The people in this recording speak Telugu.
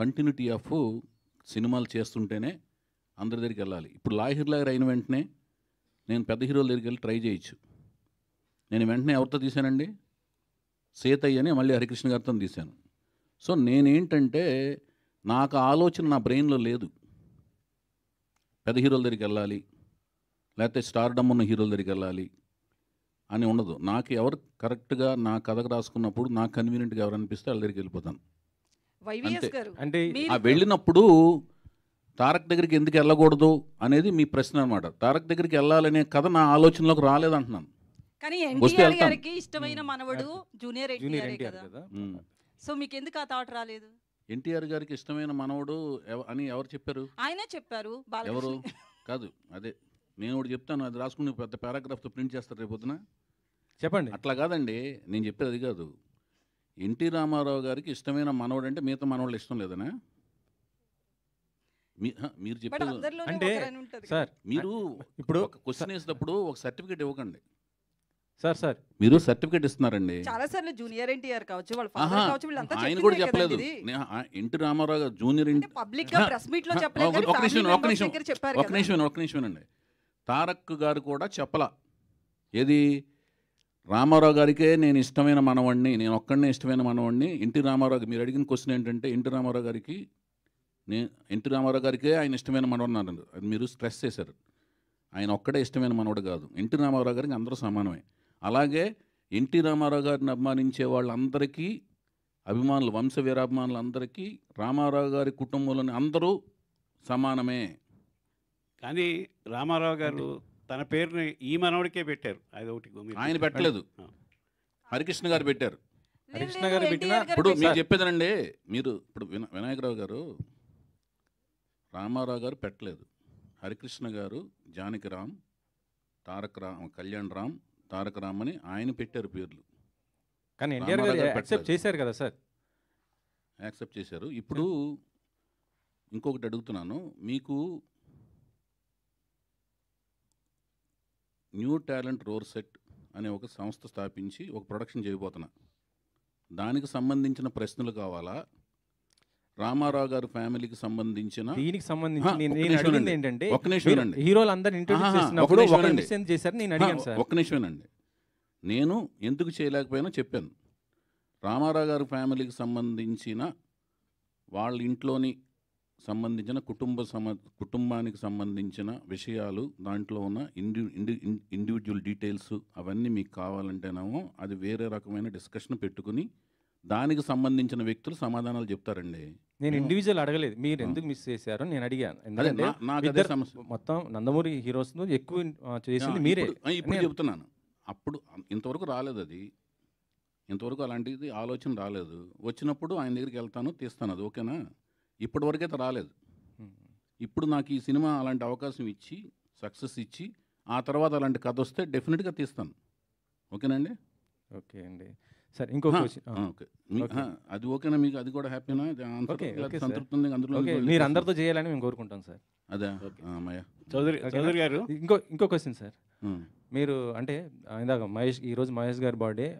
కంటిన్యూటీ ఆఫ్ సినిమాలు చేస్తుంటేనే అందరి దగ్గరికి వెళ్ళాలి ఇప్పుడు లాహిర్ లాగర్ అయిన వెంటనే నేను పెద్ద హీరోల దగ్గరికి వెళ్ళి ట్రై చేయొచ్చు నేను వెంటనే ఎవరితో తీశానండి సీతయ్య అని మళ్ళీ హరికృష్ణ గారితో తీశాను సో నేనేంటంటే నాకు ఆలోచన నా బ్రెయిన్లో లేదు పెద్ద హీరోల దగ్గరికి వెళ్ళాలి లేకపోతే స్టార్ డమ్ ఉన్న హీరోల దగ్గరికి వెళ్ళాలి అని ఉండదు నాకు ఎవరు కరెక్ట్గా నా కథకు రాసుకున్నప్పుడు నాకు కన్వీనియంట్గా ఎవరు అనిపిస్తే వాళ్ళ దగ్గరికి వెళ్ళిపోతాను అంటే ఆ వెళ్ళినప్పుడు తారక్ దగ్గరికి ఎందుకు వెళ్ళకూడదు అనేది మీ ప్రశ్న అనమాట తారక్ దగ్గరికి వెళ్ళాలనే కథ నా ఆలోచనలోకి అంటున్నాను కానీ ఎన్టీఆర్ గారికి ఇష్టమైన మనవడు జూనియర్ సో మీకు ఎందుకు ఆ థాట్ రాలేదు ఎన్టీఆర్ గారికి ఇష్టమైన మనవడు అని ఎవరు చెప్పారు ఆయనే చెప్పారు ఎవరు కాదు అదే నేను కూడా చెప్తాను అది రాసుకుని పెద్ద పారాగ్రాఫ్తో ప్రింట్ చేస్తారు రేపు చెప్పండి అట్లా కాదండి నేను చెప్పేది అది కాదు ఎన్టీ రామారావు గారికి ఇష్టమైన మనవడు అంటే మిగతా మనవాళ్ళు ఇష్టం లేదనా మీరు చెప్పేది అంటే సార్ మీరు ఇప్పుడు ఒక క్వశ్చన్ వేసినప్పుడు ఒక సర్టిఫికేట్ ఇవ్వకండి సార్ సార్ మీరు సర్టిఫికేట్ ఇస్తున్నారండి జూనియర్ కావచ్చు ఆయన కూడా చెప్పలేదు ఎన్టీ రామారావు గారు జూనియర్ పబ్లిక్ మీట్ ఒక- నిమిషం ఒక నిమిషం ఒక నిమిషం ఒక నిమిషం అండి తారక్ గారు కూడా చెప్పలా ఏది రామారావు గారికే నేను ఇష్టమైన మనవాడిని నేను ఒక్కడనే ఇష్టమైన మనవాడిని ఎన్టీ రామారావు మీరు అడిగిన క్వశ్చన్ ఏంటంటే ఎన్టీ రామారావు గారికి నేను ఎన్టీ రామారావు గారికే ఆయన ఇష్టమైన మనవాడిని అది మీరు స్ట్రెస్ చేశారు ఆయన ఒక్కడే ఇష్టమైన మనవాడు కాదు ఎన్టీ రామారావు గారికి అందరూ సమానమే అలాగే ఎన్టీ రామారావు గారిని అభిమానించే వాళ్ళందరికీ అభిమానులు వంశ వీరాభిమానులందరికీ రామారావు గారి కుటుంబంలోని అందరూ సమానమే కానీ రామారావు గారు తన పేరుని ఈ మనవడికే పెట్టారు అది ఒకటి ఆయన పెట్టలేదు హరికృష్ణ గారు పెట్టారు హరికృష్ణ గారు పెట్టిన ఇప్పుడు మీరు చెప్పేదనండి మీరు ఇప్పుడు వినాయకరావు గారు రామారావు గారు పెట్టలేదు హరికృష్ణ గారు జానకి రామ్ తారక రామ్ కళ్యాణ్ రామ్ తారక రామ్ అని ఆయన పెట్టారు పేర్లు కానీ యాక్సెప్ట్ చేశారు కదా సార్ యాక్సెప్ట్ చేశారు ఇప్పుడు ఇంకొకటి అడుగుతున్నాను మీకు న్యూ టాలెంట్ రోర్ సెట్ అనే ఒక సంస్థ స్థాపించి ఒక ప్రొడక్షన్ చేయబోతున్నా దానికి సంబంధించిన ప్రశ్నలు కావాలా రామారావు గారు ఫ్యామిలీకి సంబంధించిన దీనికి సంబంధించి ఏంటంటే చేశారు నేను అడిగాను సార్ నేను ఎందుకు చేయలేకపోయినా చెప్పాను రామారావు గారు ఫ్యామిలీకి సంబంధించిన వాళ్ళ ఇంట్లోని సంబంధించిన కుటుంబ సమ కుటుంబానికి సంబంధించిన విషయాలు దాంట్లో ఉన్న ఇండి ఇండి ఇండివిజువల్ డీటెయిల్స్ అవన్నీ మీకు కావాలంటేనేమో అది వేరే రకమైన డిస్కషన్ పెట్టుకుని దానికి సంబంధించిన వ్యక్తులు సమాధానాలు చెప్తారండి నేను ఇండివిజువల్ అడగలేదు మీరు ఎందుకు మిస్ చేశారు నేను అడిగాను ఎందుకంటే నాకు మొత్తం నందమూరి హీరోస్ ఎక్కువ చేసింది మీరే ఇప్పుడు చెప్తున్నాను అప్పుడు ఇంతవరకు రాలేదు అది ఇంతవరకు అలాంటిది ఆలోచన రాలేదు వచ్చినప్పుడు ఆయన దగ్గరికి వెళ్తాను తీస్తాను అది ఓకేనా ఇప్పటి వరకైతే రాలేదు ఇప్పుడు నాకు ఈ సినిమా అలాంటి అవకాశం ఇచ్చి సక్సెస్ ఇచ్చి ఆ తర్వాత అలాంటి కథ వస్తే డెఫినెట్గా తీస్తాను ఓకేనండి ఓకే అండి సరే ఇంకో అది ఓకేనా మీకు అది కూడా హ్యాపీనా సంతృప్తి మీరు అందరితో చేయాలని మేము కోరుకుంటాం సార్ అదే చౌదరి చౌదరి గారు ఇంకో ఇంకో క్వశ్చన్ సార్ మీరు అంటే ఇందాక మహేష్ ఈరోజు మహేష్ గారి బర్త్డే